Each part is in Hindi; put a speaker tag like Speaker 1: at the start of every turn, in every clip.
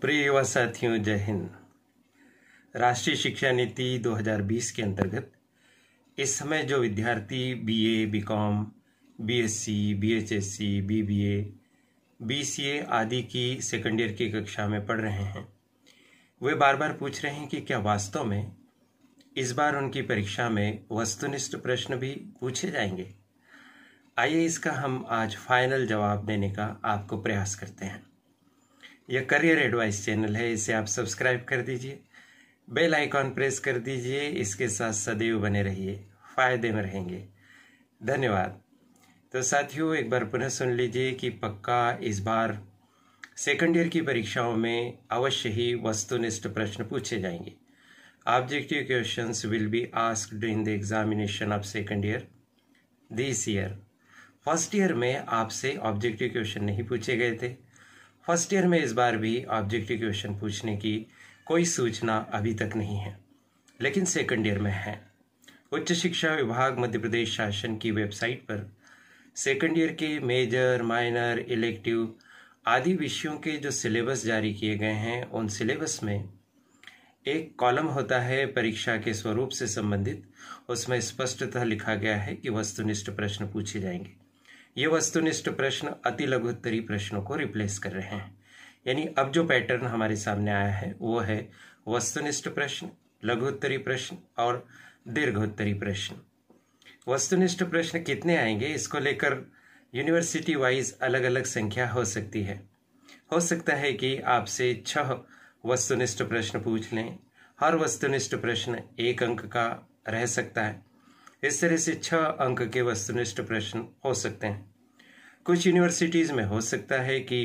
Speaker 1: प्रिय युवा साथियों जय हिंद राष्ट्रीय शिक्षा नीति 2020 के अंतर्गत इस समय जो विद्यार्थी बीए, बीकॉम, बीएससी, बीएचएससी, बीबीए, बीसीए आदि की सेकेंड ईयर की कक्षा में पढ़ रहे हैं वे बार बार पूछ रहे हैं कि क्या वास्तव में इस बार उनकी परीक्षा में वस्तुनिष्ठ प्रश्न भी पूछे जाएंगे आइए इसका हम आज फाइनल जवाब देने का आपको प्रयास करते हैं यह करियर एडवाइस चैनल है इसे आप सब्सक्राइब कर दीजिए बेल आइकॉन प्रेस कर दीजिए इसके साथ सदैव बने रहिए फायदे में रहेंगे धन्यवाद तो साथियों एक बार पुनः सुन लीजिए कि पक्का इस बार सेकेंड ईयर की परीक्षाओं में अवश्य ही वस्तुनिष्ठ प्रश्न पूछे जाएंगे objective questions will be asked in the examination of second year this year first year में आपसे ऑब्जेक्टिव क्वेश्चन नहीं पूछे गए थे फर्स्ट ईयर में इस बार भी ऑब्जेक्टिव क्वेश्चन पूछने की कोई सूचना अभी तक नहीं है लेकिन सेकंड ईयर में है उच्च शिक्षा विभाग मध्य प्रदेश शासन की वेबसाइट पर सेकंड ईयर के मेजर माइनर इलेक्टिव आदि विषयों के जो सिलेबस जारी किए गए हैं उन सिलेबस में एक कॉलम होता है परीक्षा के स्वरूप से संबंधित उसमें स्पष्टतः लिखा गया है कि वस्तुनिष्ठ प्रश्न पूछे जाएंगे ये वस्तुनिष्ठ प्रश्न अति लघुत्तरी प्रश्नों को रिप्लेस कर रहे हैं यानी अब जो पैटर्न हमारे सामने आया है वो है वस्तुनिष्ठ प्रश्न लघुत्तरी प्रश्न और दीर्घोत्तरी प्रश्न वस्तुनिष्ठ प्रश्न कितने आएंगे इसको लेकर यूनिवर्सिटी वाइज अलग अलग संख्या हो सकती है हो सकता है कि आपसे छह वस्तुनिष्ठ प्रश्न पूछ लें हर वस्तुनिष्ठ प्रश्न एक अंक का रह सकता है इस तरह से छह अंक के वस्तुनिष्ठ प्रश्न हो सकते हैं कुछ यूनिवर्सिटीज़ में हो सकता है कि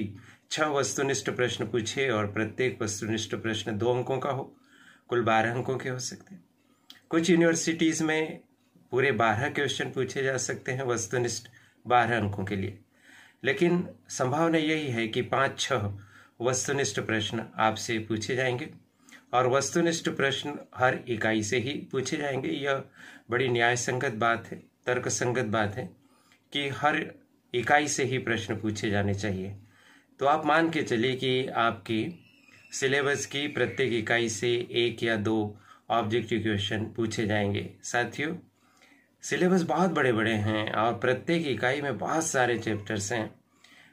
Speaker 1: छह वस्तुनिष्ठ प्रश्न पूछे और प्रत्येक वस्तुनिष्ठ प्रश्न दो अंकों का हो कुल बारह अंकों के हो सकते हैं कुछ यूनिवर्सिटीज़ में पूरे बारह क्वेश्चन पूछे जा सकते हैं वस्तुनिष्ठ बारह अंकों के लिए लेकिन संभावना यही है कि पाँच छः वस्तुनिष्ठ प्रश्न आपसे पूछे जाएंगे और वस्तुनिष्ठ प्रश्न हर इकाई से ही पूछे जाएंगे यह बड़ी न्याय संगत बात है तर्क संगत बात है कि हर इकाई से ही प्रश्न पूछे जाने चाहिए तो आप मान के चलिए कि आपकी सिलेबस की प्रत्येक इकाई से एक या दो ऑब्जेक्टिव क्वेश्चन पूछे जाएंगे साथियों सिलेबस बहुत बड़े बड़े हैं और प्रत्येक इकाई में बहुत सारे चैप्टर्स हैं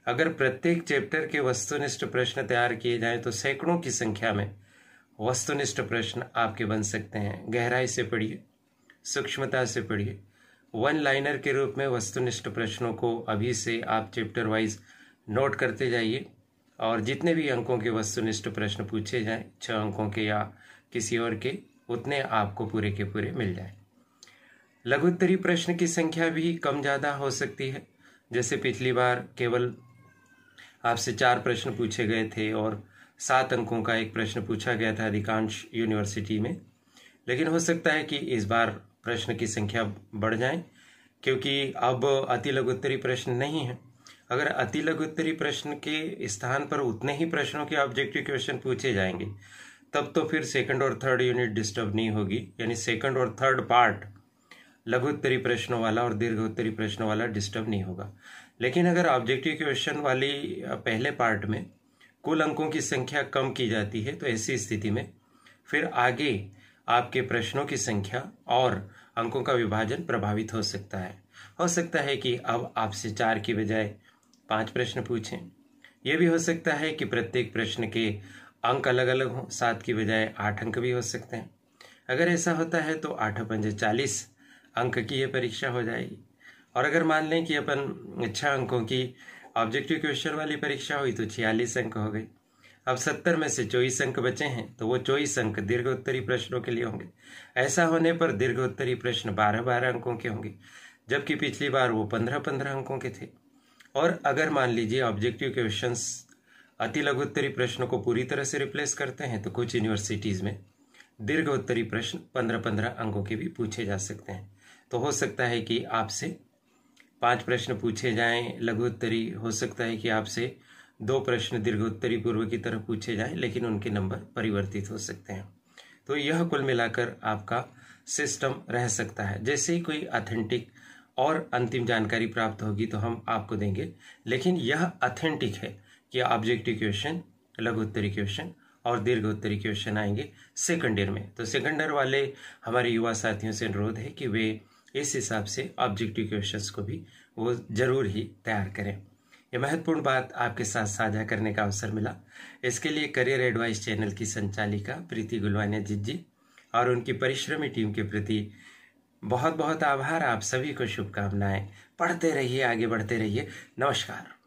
Speaker 1: अगर प्रत्येक चैप्टर के वस्तुनिष्ठ प्रश्न तैयार किए जाएं तो सैकड़ों की संख्या में वस्तुनिष्ठ प्रश्न आपके बन सकते हैं गहराई से पढ़िए सूक्ष्मता से पढ़िए वन लाइनर के रूप में वस्तुनिष्ठ प्रश्नों को अभी से आप चैप्टर वाइज नोट करते जाइए और जितने भी अंकों के वस्तुनिष्ठ प्रश्न पूछे जाएं छः अंकों के या किसी और के उतने आपको पूरे के पूरे मिल जाएं लघुत्तरी प्रश्न की संख्या भी कम ज़्यादा हो सकती है जैसे पिछली बार केवल आपसे चार प्रश्न पूछे गए थे और सात अंकों का एक प्रश्न पूछा गया था अधिकांश यूनिवर्सिटी में लेकिन हो सकता है कि इस बार प्रश्न की संख्या बढ़ जाए क्योंकि अब अति लघुत्तरी प्रश्न नहीं है अगर अति लघुत्तरी प्रश्न के स्थान पर उतने ही प्रश्नों के ऑब्जेक्टिव क्वेश्चन पूछे जाएंगे तब तो फिर सेकंड और थर्ड यूनिट डिस्टर्ब नहीं होगी यानी सेकंड और थर्ड पार्ट लघुत्तरी प्रश्नों वाला और दीर्घ उत्तरी प्रश्नों वाला डिस्टर्ब नहीं होगा लेकिन अगर ऑब्जेक्टिव क्वेश्चन वाली पहले पार्ट में कुल अंकों की संख्या कम की जाती है तो ऐसी स्थिति में फिर आगे आपके प्रश्नों की संख्या और अंकों का विभाजन प्रभावित हो सकता है हो सकता है कि अब आपसे चार की बजाय पांच प्रश्न पूछें यह भी हो सकता है कि प्रत्येक प्रश्न के अंक अलग अलग हों सात की बजाय आठ अंक भी हो सकते हैं अगर ऐसा होता है तो आठ पंजे चालीस अंक की यह परीक्षा हो जाएगी और अगर मान लें कि अपन छः अंकों की ऑब्जेक्टिव क्वेश्चन वाली परीक्षा हुई तो छियालीस अंक हो गई अब सत्तर में से चौबीस अंक बचे हैं तो वो चौबीस अंक दीर्घ उत्तरी प्रश्नों के लिए होंगे ऐसा होने पर दीर्घ उत्तरी प्रश्न बारह बारह अंकों के होंगे जबकि पिछली बार वो पंद्रह पंद्रह अंकों के थे और अगर मान लीजिए ऑब्जेक्टिव क्वेश्चन अति लघुत्तरी प्रश्नों को पूरी तरह से रिप्लेस करते हैं तो कुछ यूनिवर्सिटीज़ में दीर्घ उत्तरी प्रश्न पंद्रह पंद्रह अंकों के भी पूछे जा सकते हैं तो हो सकता है कि आपसे पांच प्रश्न पूछे जाएं लघु उत्तरी हो सकता है कि आपसे दो प्रश्न दीर्घ उत्तरी पूर्व की तरह पूछे जाएं लेकिन उनके नंबर परिवर्तित हो सकते हैं तो यह कुल मिलाकर आपका सिस्टम रह सकता है जैसे ही कोई अथेंटिक और अंतिम जानकारी प्राप्त होगी तो हम आपको देंगे लेकिन यह अथेंटिक है कि ऑब्जेक्टिव क्वेश्चन लघु उत्तरी क्वेश्चन और दीर्घ उत्तरी क्वेश्चन आएंगे सेकंड ईयर में तो सेकंड ईयर वाले हमारे युवा साथियों से अनुरोध है कि वे इस हिसाब से ऑब्जेक्टिव क्वेश्चंस को भी वो ज़रूर ही तैयार करें ये महत्वपूर्ण बात आपके साथ साझा करने का अवसर मिला इसके लिए करियर एडवाइस चैनल की संचालिका प्रीति गुलवानिया जीत जी और उनकी परिश्रमी टीम के प्रति बहुत बहुत आभार आप सभी को शुभकामनाएं पढ़ते रहिए आगे बढ़ते रहिए नमस्कार